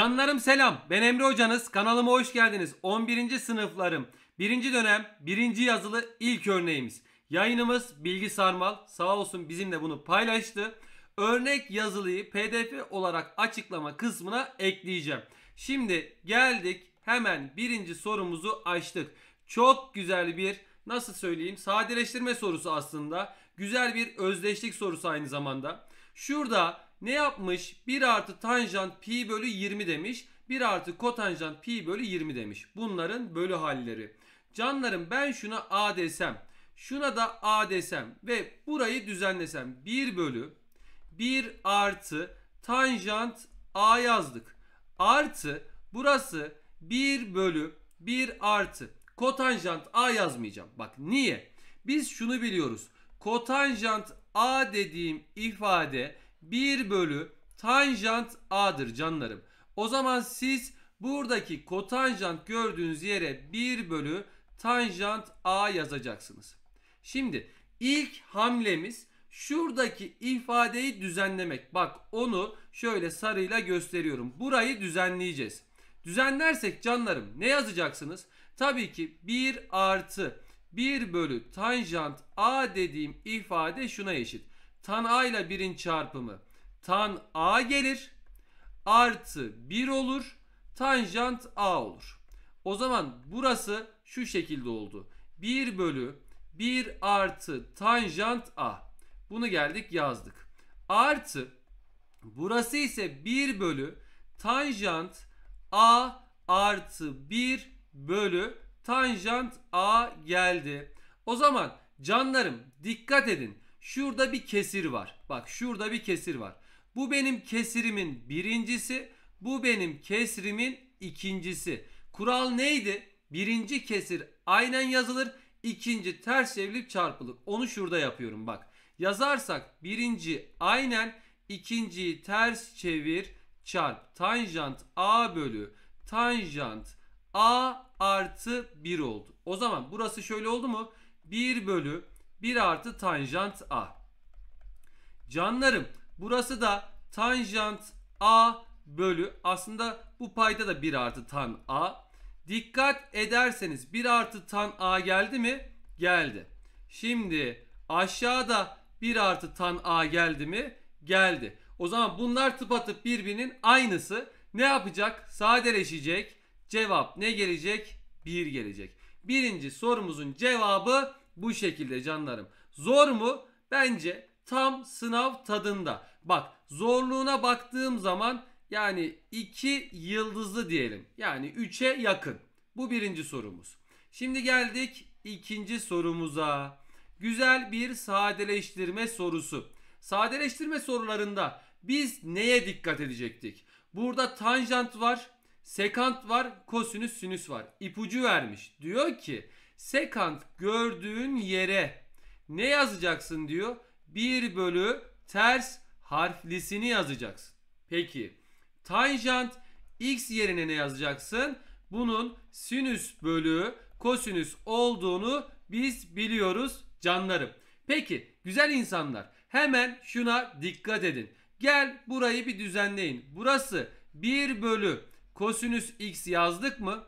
Canlarım selam. Ben Emre Hocanız. Kanalıma hoş geldiniz. 11. sınıflarım. 1. dönem 1. yazılı ilk örneğimiz. Yayınımız Bilgi Sarmal sağ olsun bizimle bunu paylaştı. Örnek yazılıyı PDF olarak açıklama kısmına ekleyeceğim. Şimdi geldik hemen birinci sorumuzu açtık. Çok güzel bir nasıl söyleyeyim sadeleştirme sorusu aslında. Güzel bir özdeşlik sorusu aynı zamanda. Şurada ne yapmış? 1 artı tanjant pi bölü 20 demiş. 1 artı kotanjant pi bölü 20 demiş. Bunların bölü halleri. Canlarım ben şuna a desem. Şuna da a desem. Ve burayı düzenlesem. 1 bölü 1 artı tanjant a yazdık. Artı burası 1 bölü 1 artı. Kotanjant a yazmayacağım. Bak niye? Biz şunu biliyoruz. Kotanjant a dediğim ifade 1 bölü tanjant a'dır canlarım. O zaman siz buradaki kotanjant gördüğünüz yere 1 bölü tanjant a yazacaksınız. Şimdi ilk hamlemiz şuradaki ifadeyi düzenlemek. Bak onu şöyle sarıyla gösteriyorum. Burayı düzenleyeceğiz. Düzenlersek canlarım ne yazacaksınız? Tabii ki 1 artı 1 bölü tanjant a dediğim ifade şuna eşit tan a ile birin çarpımı tan a gelir. Artı 1 olur. Tanjant a olur. O zaman burası şu şekilde oldu. 1 bölü 1 artı tanjant a. Bunu geldik yazdık. Artı burası ise 1 bölü tanjant a artı 1 bölü tanjant a geldi. O zaman canlarım dikkat edin. Şurada bir kesir var. Bak şurada bir kesir var. Bu benim kesirimin birincisi. Bu benim kesirimin ikincisi. Kural neydi? Birinci kesir aynen yazılır. İkinci ters çevrilip çarpılır. Onu şurada yapıyorum bak. Yazarsak birinci aynen ikinciyi ters çevir çarp tanjant a bölü tanjant a artı 1 oldu. O zaman burası şöyle oldu mu? 1 bölü 1 artı tanjant A. Canlarım burası da tanjant A bölü aslında bu payda da 1 artı tan A. Dikkat ederseniz 1 artı tan A geldi mi? Geldi. Şimdi aşağıda 1 artı tan A geldi mi? Geldi. O zaman bunlar tıpatıp birbirinin aynısı. Ne yapacak? Sadeleşecek. Cevap ne gelecek? 1 gelecek. Birinci sorumuzun cevabı bu şekilde canlarım. Zor mu? Bence tam sınav tadında. Bak zorluğuna baktığım zaman yani 2 yıldızlı diyelim. Yani 3'e yakın. Bu birinci sorumuz. Şimdi geldik ikinci sorumuza. Güzel bir sadeleştirme sorusu. Sadeleştirme sorularında biz neye dikkat edecektik? Burada tanjant var, sekant var, kosinüs, sinüs var. İpucu vermiş. Diyor ki Sekant gördüğün yere ne yazacaksın diyor. 1 bölü ters harflisini yazacaksın. Peki tanjant x yerine ne yazacaksın? Bunun sinüs bölü kosinüs olduğunu biz biliyoruz canlarım. Peki güzel insanlar hemen şuna dikkat edin. Gel burayı bir düzenleyin. Burası 1 bölü kosinüs x yazdık mı?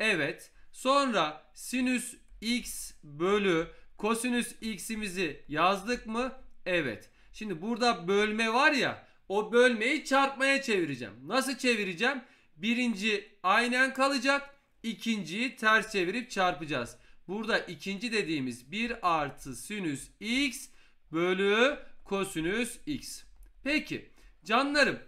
Evet. Sonra sinüs x bölü kosinüs x'imizi yazdık mı? Evet. Şimdi burada bölme var ya o bölmeyi çarpmaya çevireceğim. Nasıl çevireceğim? Birinci aynen kalacak. İkinciyi ters çevirip çarpacağız. Burada ikinci dediğimiz 1 artı sinüs x bölü kosinüs x. Peki canlarım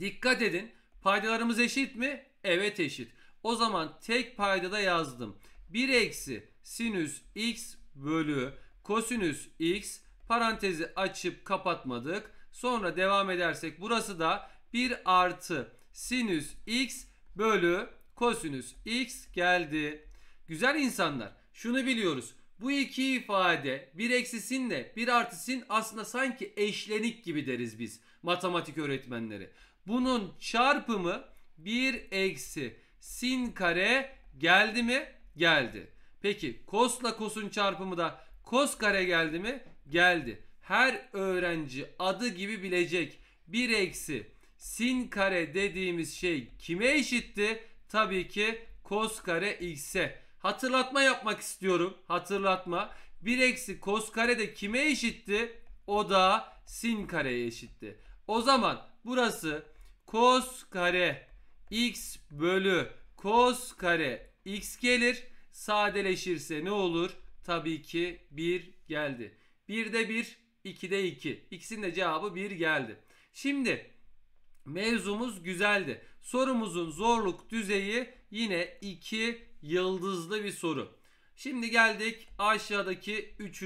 dikkat edin paydalarımız eşit mi? Evet eşit. O zaman tek payda da yazdım. 1 eksi sinüs x bölü kosinüs x parantezi açıp kapatmadık. Sonra devam edersek burası da 1 artı sinüs x bölü kosinüs x geldi. Güzel insanlar şunu biliyoruz. Bu iki ifade 1 eksi sinle 1 artı sin aslında sanki eşlenik gibi deriz biz matematik öğretmenleri. Bunun çarpımı 1 eksi sin kare geldi mi? Geldi. Peki kosla kosun çarpımı da kos kare geldi mi? Geldi. Her öğrenci adı gibi bilecek. 1 eksi sin kare dediğimiz şey kime eşitti? Tabii ki kos kare x'e. Hatırlatma yapmak istiyorum. Hatırlatma. 1 eksi kos kare de kime eşitti? O da sin kareye eşitti. O zaman burası kos kare x bölü cos kare x gelir. Sadeleşirse ne olur? Tabii ki 1 geldi. 1'de 1, 2'de 2. İkisinin de cevabı 1 geldi. Şimdi mevzumuz güzeldi. Sorumuzun zorluk düzeyi yine 2 yıldızlı bir soru. Şimdi geldik aşağıdaki 3.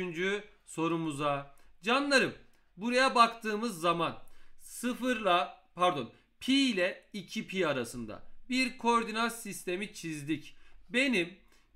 sorumuza. Canlarım buraya baktığımız zaman sıfırla pardon pi ile 2 pi arasında bir koordinat sistemi çizdik. Benim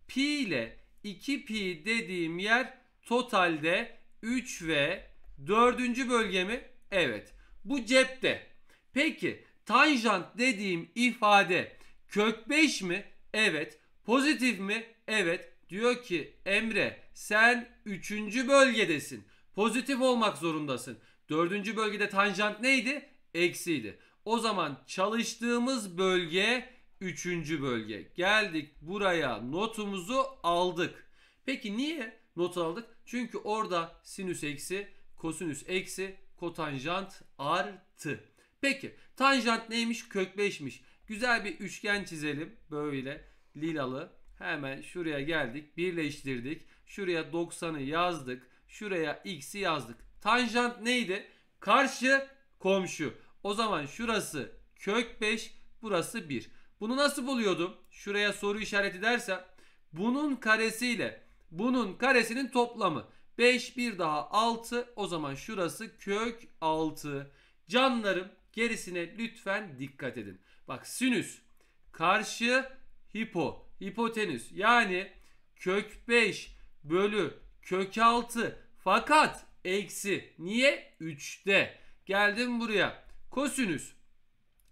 pi ile 2 pi dediğim yer totalde 3 ve 4. bölgemi Evet. Bu cepte. Peki tanjant dediğim ifade kök 5 mi? Evet. Pozitif mi? Evet. Diyor ki Emre sen 3. bölgedesin. Pozitif olmak zorundasın. 4. bölgede tanjant neydi? Eksiydi. O zaman çalıştığımız bölge 3. bölge. Geldik buraya notumuzu aldık. Peki niye not aldık? Çünkü orada sinüs eksi, kosinüs eksi, kotanjant artı. Peki tanjant neymiş? Kök 5'miş. Güzel bir üçgen çizelim. Böyle lilalı. Hemen şuraya geldik. Birleştirdik. Şuraya 90'ı yazdık. Şuraya x'i yazdık. Tanjant neydi? Karşı komşu. O zaman şurası kök 5 burası 1. Bunu nasıl buluyordum? Şuraya soru işareti dersem bunun karesiyle bunun karesinin toplamı 5 1 daha 6 o zaman şurası kök 6. Canlarım gerisine lütfen dikkat edin. Bak sinüs karşı hipo hipotenüs yani kök 5 bölü kök 6 fakat eksi niye 3'te geldim buraya kosinüs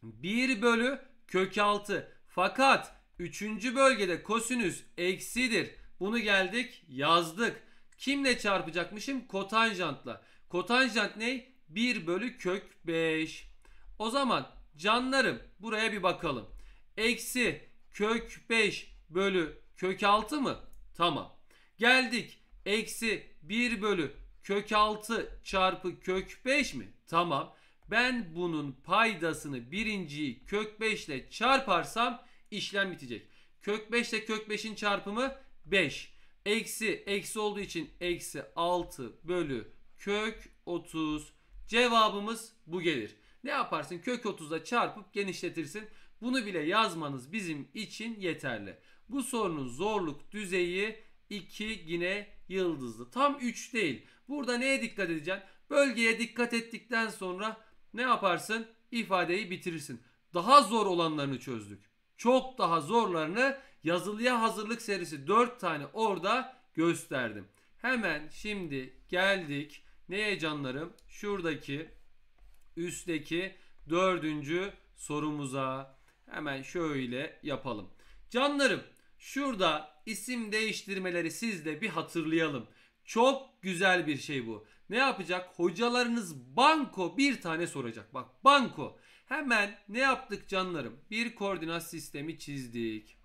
1 bölü kök 6. Fakat 3. bölgede kosinüs eksidir. Bunu geldik yazdık. Kimle çarpacakmışım? Kotanjantla. Kotanjant ne? 1 bölü kök 5. O zaman canlarım buraya bir bakalım. Eksi kök 5 bölü kök 6 mı? Tamam. Geldik. Eksi 1 bölü kök 6 çarpı kök 5 mi? Tamam ben bunun paydasını birinci kök 5 ile çarparsam işlem bitecek. Kök 5 ile kök 5'in çarpımı 5. Eksi eksi olduğu için eksi 6 bölü kök 30. Cevabımız bu gelir. Ne yaparsın? Kök 30'a çarpıp genişletirsin. Bunu bile yazmanız bizim için yeterli. Bu sorunun zorluk düzeyi 2 yine yıldızlı. Tam 3 değil. Burada neye dikkat edeceksin? Bölgeye dikkat ettikten sonra ne yaparsın? İfadeyi bitirirsin. Daha zor olanlarını çözdük. Çok daha zorlarını yazılıya hazırlık serisi 4 tane orada gösterdim. Hemen şimdi geldik. Ne heyecanlarım? Şuradaki üstteki dördüncü sorumuza hemen şöyle yapalım. Canlarım şurada isim değiştirmeleri sizle bir hatırlayalım. Çok güzel bir şey bu ne yapacak? Hocalarınız banko bir tane soracak. Bak banko. Hemen ne yaptık canlarım? Bir koordinat sistemi çizdik.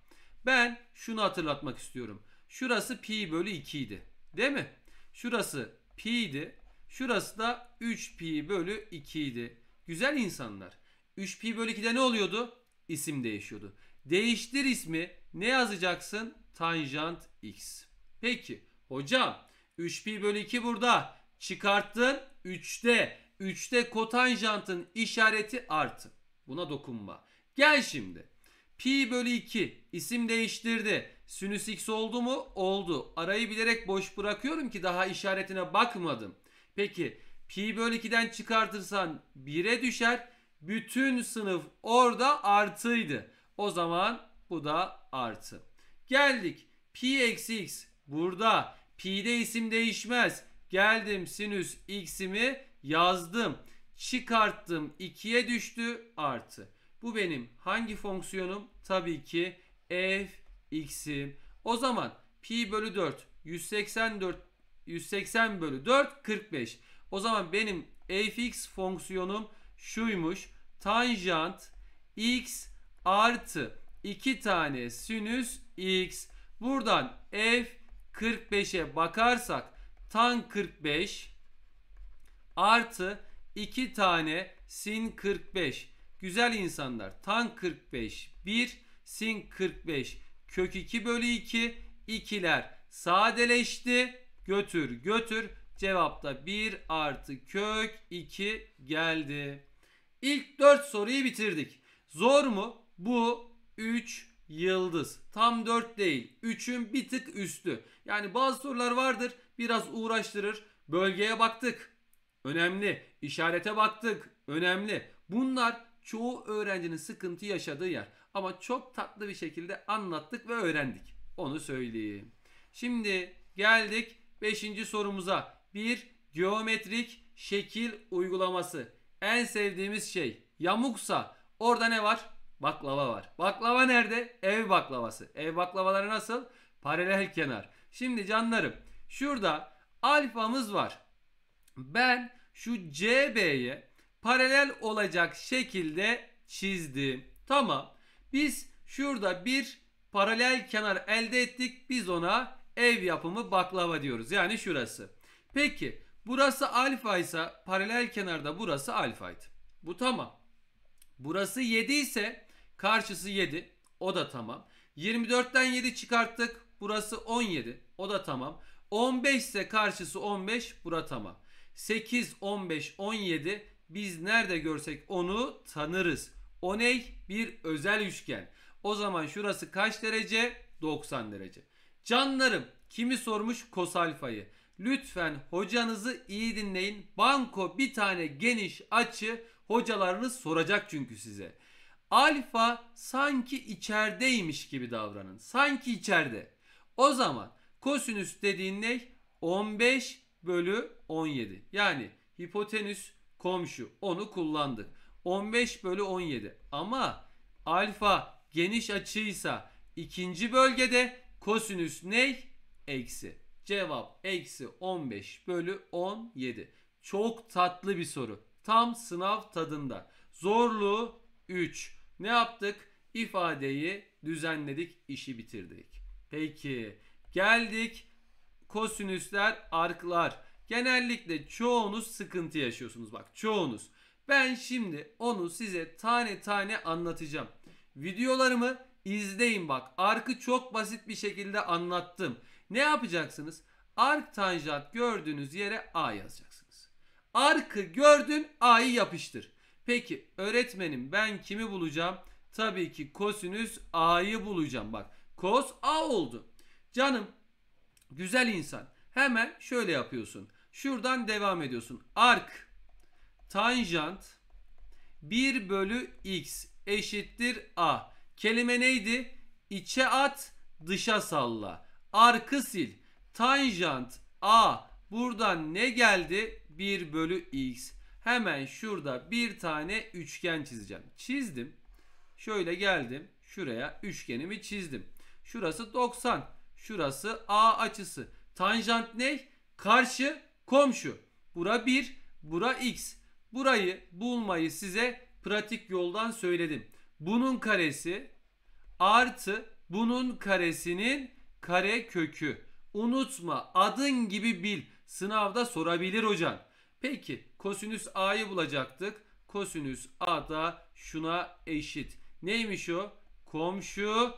Ben şunu hatırlatmak istiyorum. Şurası pi bölü 2 idi. Değil mi? Şurası pi idi. Şurası da 3 pi bölü 2 idi. Güzel insanlar. 3 pi bölü 2'de ne oluyordu? İsim değişiyordu. Değiştir ismi. Ne yazacaksın? Tanjant x. Peki hocam 3 pi bölü 2 burada. Çıkarttın 3'te. 3'te kotanjantın işareti artı. Buna dokunma. Gel şimdi. Pi bölü 2 isim değiştirdi. Sinüs x oldu mu? Oldu. Arayı bilerek boş bırakıyorum ki daha işaretine bakmadım. Peki pi bölü 2'den çıkartırsan 1'e düşer. Bütün sınıf orada artıydı. O zaman bu da artı. Geldik. Pi eksi x burada. Pi'de isim değişmez. Geldim sinüs x'imi yazdım. Çıkarttım 2'ye düştü artı. Bu benim hangi fonksiyonum? Tabii ki f x'im. O zaman pi bölü 4 184 180 bölü 4 45. O zaman benim fx fonksiyonum şuymuş. Tanjant x artı 2 tane sinüs x. Buradan f 45'e bakarsak tan 45 artı 2 tane sin 45. Güzel insanlar tan 45 1 sin 45 kök 2 bölü 2 ikiler sadeleşti götür götür cevapta 1 artı kök 2 geldi. İlk 4 soruyu bitirdik. Zor mu? Bu 3 yıldız. Tam 4 değil. 3'ün bir tık üstü. Yani bazı sorular vardır biraz uğraştırır. Bölgeye baktık. Önemli. İşarete baktık. Önemli. Bunlar çoğu öğrencinin sıkıntı yaşadığı yer. Ama çok tatlı bir şekilde anlattık ve öğrendik. Onu söyleyeyim. Şimdi geldik 5. sorumuza. Bir geometrik şekil uygulaması. En sevdiğimiz şey yamuksa orada ne var? Baklava var. Baklava nerede? Ev baklavası. Ev baklavaları nasıl? Paralel kenar. Şimdi canlarım Şurada alfamız var. Ben şu CB'ye paralel olacak şekilde çizdim. Tamam. Biz şurada bir paralel kenar elde ettik. Biz ona ev yapımı baklava diyoruz. Yani şurası. Peki burası alfa ise paralel kenarda burası alfaydı. Bu tamam. Burası 7 ise karşısı 7. O da tamam. 24'ten 7 çıkarttık. Burası 17. O da tamam. 15 ise karşısı 15 Burat ama 8, 15, 17 biz nerede görsek onu tanırız. O ney? Bir özel üçgen. O zaman şurası kaç derece? 90 derece. Canlarım kimi sormuş kosalfayı? Lütfen hocanızı iyi dinleyin. Banko bir tane geniş açı hocalarınız soracak çünkü size. Alfa sanki içerideymiş gibi davranın. Sanki içeride. O zaman Kosinüs dediğin ne? 15 bölü 17. Yani hipotenüs komşu. Onu kullandık. 15 bölü 17. Ama alfa geniş açıysa ikinci bölgede kosinüs ne? Eksi. Cevap eksi 15 bölü 17. Çok tatlı bir soru. Tam sınav tadında. Zorluğu 3. Ne yaptık? İfadeyi düzenledik, işi bitirdik. Peki Geldik kosinüsler, arklar. Genellikle çoğunuz sıkıntı yaşıyorsunuz bak çoğunuz. Ben şimdi onu size tane tane anlatacağım. Videolarımı izleyin bak. Arkı çok basit bir şekilde anlattım. Ne yapacaksınız? Ark tanjant gördüğünüz yere A yazacaksınız. Arkı gördün A'yı yapıştır. Peki öğretmenim ben kimi bulacağım? Tabii ki kosinüs A'yı bulacağım. Bak kos A oldu. Canım güzel insan. Hemen şöyle yapıyorsun. Şuradan devam ediyorsun. Ark tanjant 1 bölü x eşittir a. Kelime neydi? İçe at dışa salla. Arkı sil. Tanjant a buradan ne geldi? 1 bölü x. Hemen şurada bir tane üçgen çizeceğim. Çizdim. Şöyle geldim. Şuraya üçgenimi çizdim. Şurası 90. Şurası A açısı. Tanjant ne? Karşı komşu. Bura 1, bura x. Burayı bulmayı size pratik yoldan söyledim. Bunun karesi artı bunun karesinin kare kökü. Unutma adın gibi bil. Sınavda sorabilir hocam. Peki kosinüs a'yı bulacaktık. Kosinüs a da şuna eşit. Neymiş o? Komşu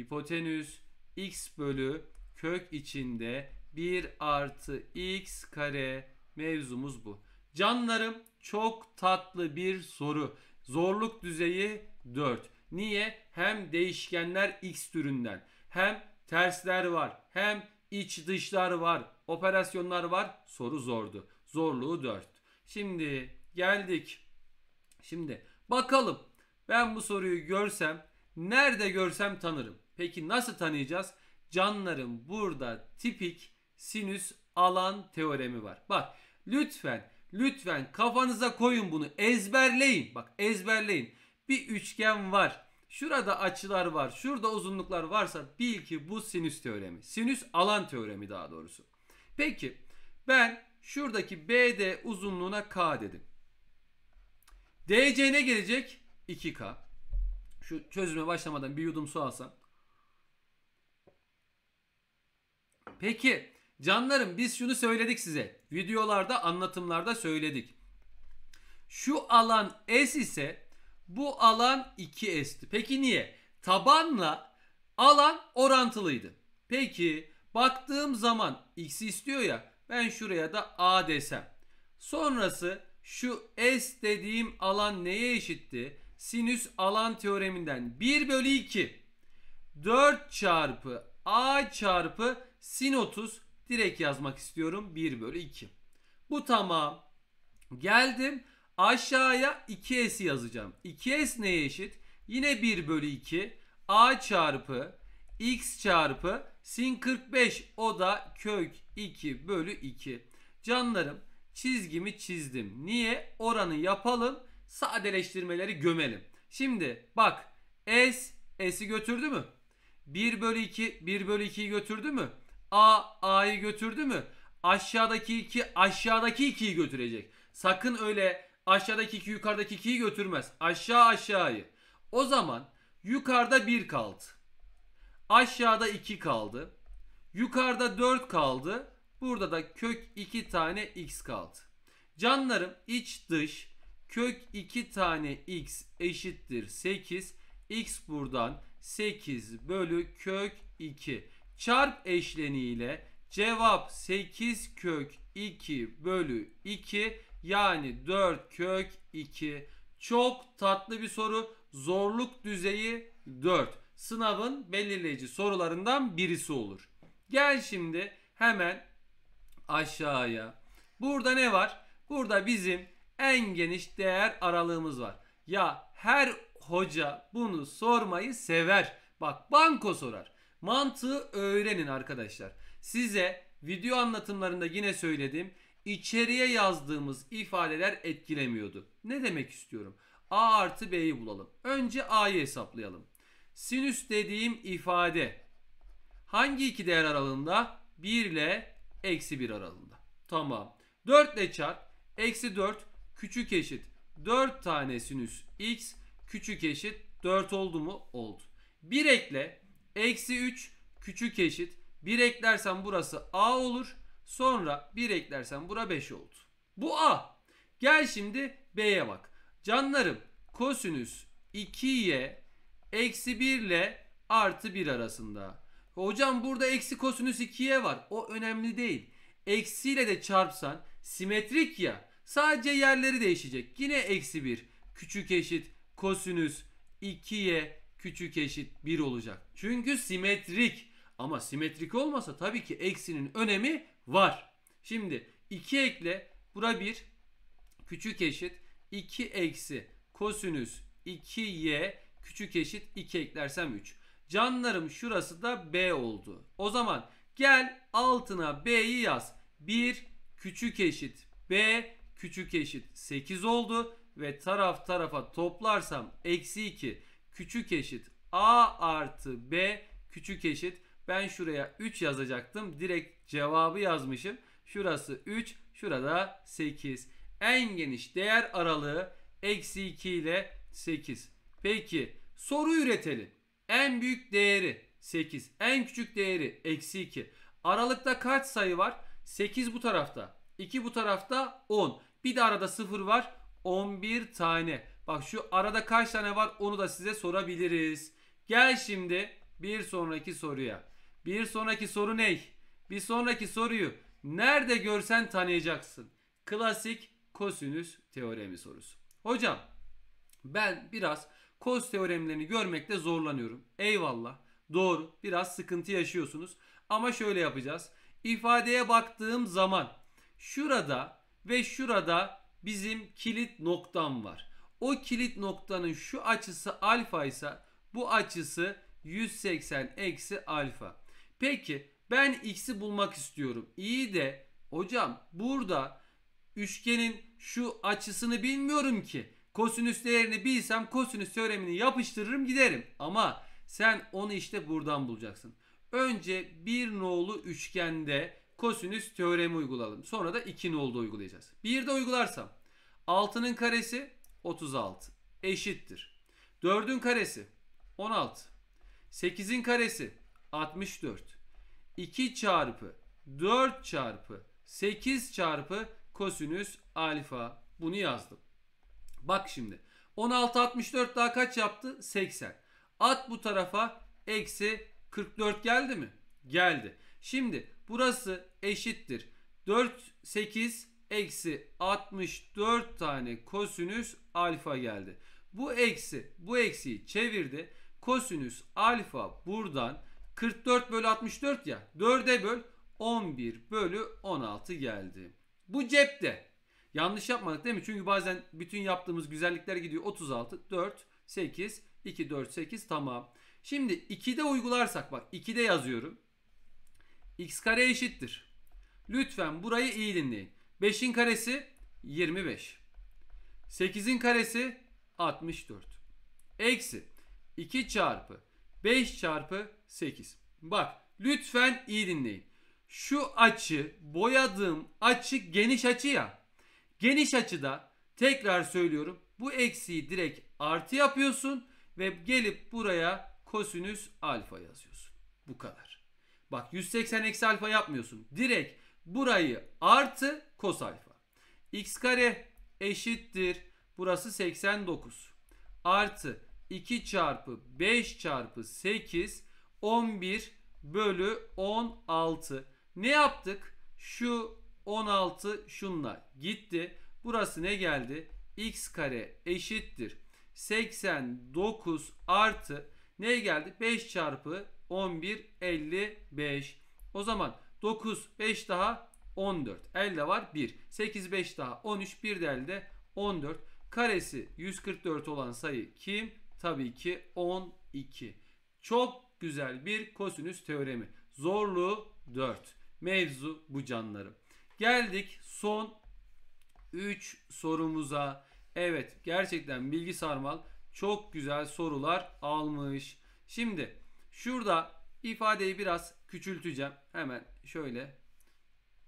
hipotenüs x bölü kök içinde 1 artı x kare mevzumuz bu. Canlarım çok tatlı bir soru. Zorluk düzeyi 4. Niye? Hem değişkenler x türünden hem tersler var hem iç dışlar var operasyonlar var soru zordu. Zorluğu 4. Şimdi geldik. Şimdi bakalım ben bu soruyu görsem nerede görsem tanırım. Peki nasıl tanıyacağız? Canların burada tipik sinüs alan teoremi var. Bak lütfen lütfen kafanıza koyun bunu ezberleyin. Bak ezberleyin. Bir üçgen var. Şurada açılar var. Şurada uzunluklar varsa bil ki bu sinüs teoremi. Sinüs alan teoremi daha doğrusu. Peki ben şuradaki BD uzunluğuna K dedim. DC ne gelecek? 2K. Şu çözüme başlamadan bir yudum su alsam. Peki canlarım biz şunu söyledik size. Videolarda anlatımlarda söyledik. Şu alan S ise bu alan 2S'ti. Peki niye? Tabanla alan orantılıydı. Peki baktığım zaman X istiyor ya ben şuraya da A desem. Sonrası şu S dediğim alan neye eşitti? Sinüs alan teoreminden 1 bölü 2. 4 çarpı A çarpı Sin 30 direkt yazmak istiyorum. 1 bölü 2. Bu tamam. Geldim. Aşağıya 2 s yazacağım. 2s neye eşit? Yine 1 bölü 2. a çarpı x çarpı sin 45 o da kök 2 bölü 2. Canlarım çizgimi çizdim. Niye? Oranı yapalım. Sadeleştirmeleri gömelim. Şimdi bak S, S'i götürdü mü? 1 bölü 2, 1 bölü 2'yi götürdü mü? A A'yı götürdü mü? Aşağıdaki 2 aşağıdaki 2'yi götürecek. Sakın öyle aşağıdaki 2 yukarıdaki 2'yi götürmez. Aşağı aşağıyı. O zaman yukarıda 1 kaldı. Aşağıda 2 kaldı. Yukarıda 4 kaldı. Burada da kök 2 tane x kaldı. Canlarım iç dış kök 2 tane x eşittir 8. x buradan 8 bölü kök 2 çarp eşleniğiyle cevap 8 kök 2 bölü 2 yani 4 kök 2. Çok tatlı bir soru. Zorluk düzeyi 4. Sınavın belirleyici sorularından birisi olur. Gel şimdi hemen aşağıya. Burada ne var? Burada bizim en geniş değer aralığımız var. Ya her hoca bunu sormayı sever. Bak banko sorar. Mantığı öğrenin arkadaşlar. Size video anlatımlarında yine söyledim. İçeriye yazdığımız ifadeler etkilemiyordu. Ne demek istiyorum? A artı B'yi bulalım. Önce A'yı hesaplayalım. Sinüs dediğim ifade hangi iki değer aralığında? 1 ile eksi 1 aralığında. Tamam. 4 ile çarp. Eksi 4 küçük eşit 4 tane sinüs x küçük eşit 4 oldu mu? Oldu. 1 ekle Eksi 3 küçük eşit. 1 eklersen burası A olur. Sonra 1 eklersen bura 5 oldu. Bu A. Gel şimdi B'ye bak. Canlarım kosinüs 2y eksi 1 ile artı 1 arasında. Hocam burada eksi kosinüs 2y var. O önemli değil. Eksiyle de çarpsan simetrik ya. Sadece yerleri değişecek. Yine eksi 1 küçük eşit kosinüs 2y küçük eşit 1 olacak. Çünkü simetrik. Ama simetrik olmasa tabii ki eksinin önemi var. Şimdi 2 ekle bura 1 küçük eşit 2 eksi kosinüs 2y küçük eşit 2 eklersem 3. Canlarım şurası da b oldu. O zaman gel altına b'yi yaz. 1 küçük eşit b küçük eşit 8 oldu ve taraf tarafa toplarsam eksi 2 küçük eşit a artı b küçük eşit. Ben şuraya 3 yazacaktım. Direkt cevabı yazmışım. Şurası 3, şurada 8. En geniş değer aralığı eksi 2 ile 8. Peki soru üretelim. En büyük değeri 8. En küçük değeri eksi 2. Aralıkta kaç sayı var? 8 bu tarafta. 2 bu tarafta 10. Bir de arada 0 var. 11 tane. Bak şu arada kaç tane var onu da size sorabiliriz. Gel şimdi bir sonraki soruya. Bir sonraki soru ne? Bir sonraki soruyu nerede görsen tanıyacaksın. Klasik kosinüs teoremi sorusu. Hocam ben biraz kos teoremlerini görmekte zorlanıyorum. Eyvallah. Doğru. Biraz sıkıntı yaşıyorsunuz. Ama şöyle yapacağız. İfadeye baktığım zaman şurada ve şurada bizim kilit noktam var. O kilit noktanın şu açısı alfa ise bu açısı 180 eksi alfa. Peki ben x'i bulmak istiyorum. İyi de hocam burada üçgenin şu açısını bilmiyorum ki. Kosinüs değerini bilsem kosinüs teoremini yapıştırırım giderim. Ama sen onu işte buradan bulacaksın. Önce bir nolu üçgende kosinüs teoremi uygulalım. Sonra da iki nolda uygulayacağız. Bir de uygularsam 6'nın karesi 36 eşittir. 4'ün karesi 16. 8'in karesi 64. 2 çarpı 4 çarpı 8 çarpı kosinüs alfa bunu yazdım. Bak şimdi 16 64 daha kaç yaptı? 80. At bu tarafa eksi 44 geldi mi? Geldi. Şimdi burası eşittir. 4 8 eksi 64 tane kosinüs alfa geldi. Bu eksi bu eksiyi çevirdi. Kosinüs alfa buradan 44 bölü 64 ya 4'e böl 11 bölü 16 geldi. Bu cepte. Yanlış yapmadık değil mi? Çünkü bazen bütün yaptığımız güzellikler gidiyor. 36, 4, 8, 2, 4, 8 tamam. Şimdi 2'de uygularsak bak 2'de yazıyorum. x kare eşittir. Lütfen burayı iyi dinleyin. 5'in karesi 25. 8'in karesi 64. Eksi 2 çarpı 5 çarpı 8. Bak lütfen iyi dinleyin. Şu açı boyadığım açı geniş açı ya. Geniş açıda tekrar söylüyorum bu eksiyi direkt artı yapıyorsun ve gelip buraya kosinüs alfa yazıyorsun. Bu kadar. Bak 180 eksi alfa yapmıyorsun. Direkt burayı artı kos alfa. x kare eşittir. Burası 89. Artı 2 çarpı 5 çarpı 8 11 bölü 16. Ne yaptık? Şu 16 şunla gitti. Burası ne geldi? x kare eşittir. 89 artı ne geldi? 5 çarpı 11 55. O zaman 9, 5 daha 14. Elde var 1. 8, 5 daha 13. 1 de elde 14. Karesi 144 olan sayı kim? Tabii ki 12. Çok güzel bir kosinüs teoremi. Zorluğu 4. Mevzu bu canlarım. Geldik son 3 sorumuza. Evet gerçekten Bilgi Sarmal çok güzel sorular almış. Şimdi şurada ifadeyi biraz küçülteceğim. Hemen şöyle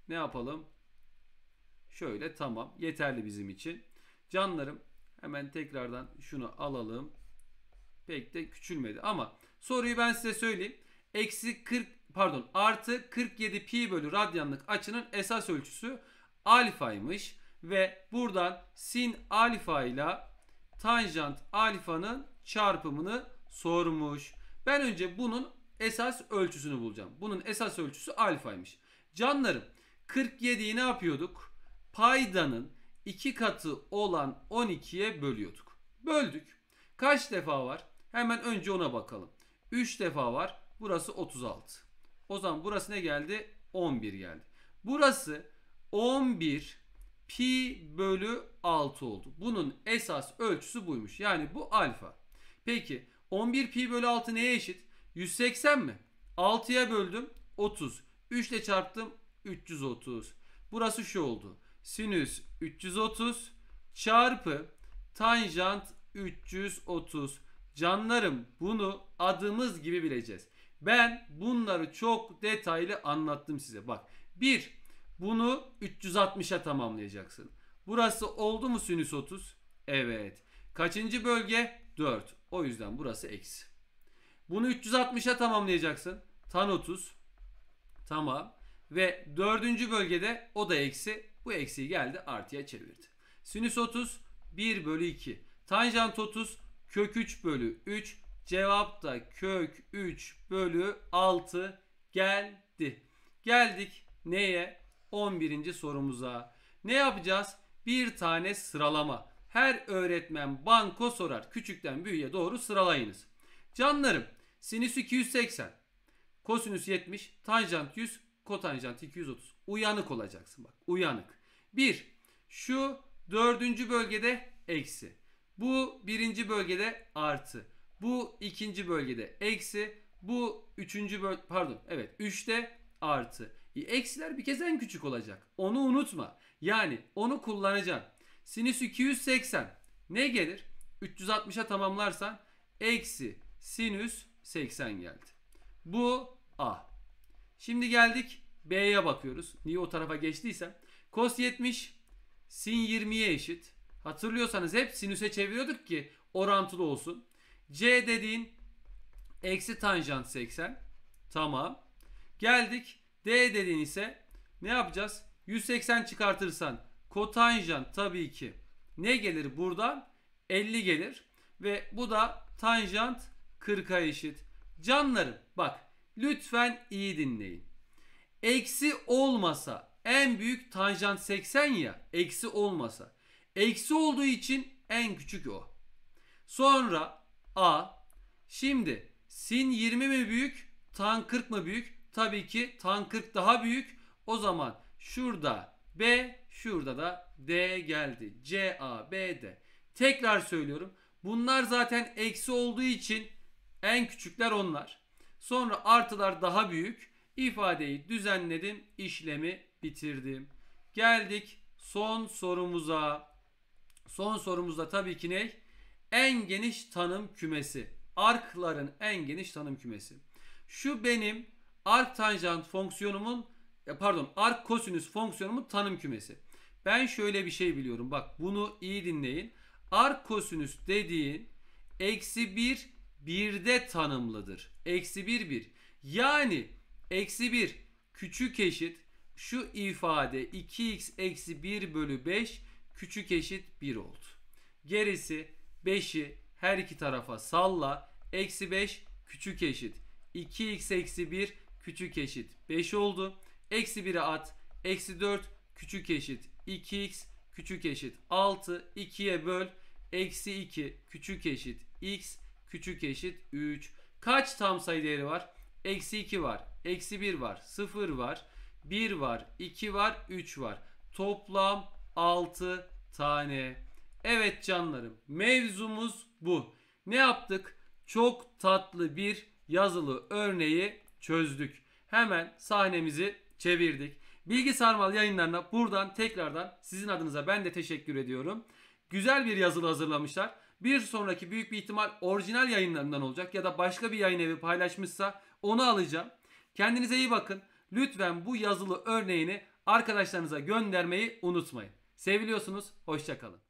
ne yapalım? Şöyle tamam. Yeterli bizim için. Canlarım hemen tekrardan şunu alalım. Pek de küçülmedi ama soruyu ben size söyleyeyim. Eksi 40 pardon artı 47 pi bölü radyanlık açının esas ölçüsü alfaymış. Ve buradan sin alfa ile tanjant alfanın çarpımını sormuş. Ben önce bunun esas ölçüsünü bulacağım. Bunun esas ölçüsü alfaymış. Canlarım 47'yi ne yapıyorduk? Paydanın 2 katı olan 12'ye bölüyorduk. Böldük. Kaç defa var? Hemen önce ona bakalım. 3 defa var. Burası 36. O zaman burası ne geldi? 11 geldi. Burası 11 pi bölü 6 oldu. Bunun esas ölçüsü buymuş. Yani bu alfa. Peki 11 pi bölü 6 neye eşit? 180 mi? 6'ya böldüm 30. 3 ile çarptım 330. Burası şu oldu. Sinüs 330 çarpı tanjant 330. Canlarım bunu adımız gibi bileceğiz. Ben bunları çok detaylı anlattım size. Bak 1. Bunu 360'a tamamlayacaksın. Burası oldu mu sinüs 30? Evet. Kaçıncı bölge? 4. O yüzden burası eksi. Bunu 360'a tamamlayacaksın. Tan 30. Tamam. Ve dördüncü bölgede o da eksi. Bu eksiyi geldi artıya çevirdi. Sinüs 30 1 bölü 2. Tanjant 30 kök 3 bölü 3. Cevap da kök 3 bölü 6 geldi. Geldik neye? 11. sorumuza. Ne yapacağız? Bir tane sıralama. Her öğretmen banko sorar. Küçükten büyüğe doğru sıralayınız. Canlarım Sinüs 280. Kosinüs 70. Tanjant 100. Kotanjant 230. Uyanık olacaksın bak. Uyanık. 1. Şu dördüncü bölgede eksi. Bu birinci bölgede artı. Bu ikinci bölgede eksi. Bu üçüncü böl pardon evet üçte artı. E, eksiler bir kez en küçük olacak. Onu unutma. Yani onu kullanacaksın. Sinüs 280 ne gelir? 360'a tamamlarsan eksi sinüs 80 geldi. Bu A. Şimdi geldik B'ye bakıyoruz. Niye o tarafa geçtiysem. Cos 70 sin 20'ye eşit. Hatırlıyorsanız hep sinüse çeviriyorduk ki orantılı olsun. C dediğin eksi tanjant 80. Tamam. Geldik. D dediğin ise ne yapacağız? 180 çıkartırsan kotanjant tabii ki ne gelir buradan? 50 gelir. Ve bu da tanjant 40'a eşit. Canlarım bak lütfen iyi dinleyin. Eksi olmasa en büyük tanjant 80 ya eksi olmasa. Eksi olduğu için en küçük o. Sonra A. Şimdi sin 20 mi büyük? Tan 40 mı büyük? Tabii ki tan 40 daha büyük. O zaman şurada B, şurada da D geldi. C, A, B, D. Tekrar söylüyorum. Bunlar zaten eksi olduğu için en küçükler onlar. Sonra artılar daha büyük. İfadeyi düzenledim. işlemi bitirdim. Geldik son sorumuza. Son sorumuzda tabii ki ne? En geniş tanım kümesi. Arkların en geniş tanım kümesi. Şu benim ark tanjant fonksiyonumun e, pardon ark kosinüs fonksiyonumun tanım kümesi. Ben şöyle bir şey biliyorum. Bak bunu iyi dinleyin. Ark kosinüs dediğin eksi 1 1'de tanımlıdır. Eksi bir bir Yani eksi bir küçük eşit şu ifade 2x eksi 1 bölü 5 küçük eşit 1 oldu. Gerisi 5'i her iki tarafa salla. Eksi 5 küçük eşit 2x eksi 1 küçük eşit 5 oldu. Eksi 1'e at. Eksi 4 küçük eşit 2x küçük eşit 6. 2'ye böl. Eksi 2 küçük eşit x küçük eşit 3. Kaç tam sayı değeri var? Eksi 2 var. Eksi 1 var. 0 var. 1 var. 2 var. 3 var. Toplam 6 tane. Evet canlarım mevzumuz bu. Ne yaptık? Çok tatlı bir yazılı örneği çözdük. Hemen sahnemizi çevirdik. Bilgi Sarmal yayınlarına buradan tekrardan sizin adınıza ben de teşekkür ediyorum. Güzel bir yazılı hazırlamışlar. Bir sonraki büyük bir ihtimal orijinal yayınlarından olacak ya da başka bir yayın evi paylaşmışsa onu alacağım. Kendinize iyi bakın. Lütfen bu yazılı örneğini arkadaşlarınıza göndermeyi unutmayın. Seviliyorsunuz. Hoşçakalın.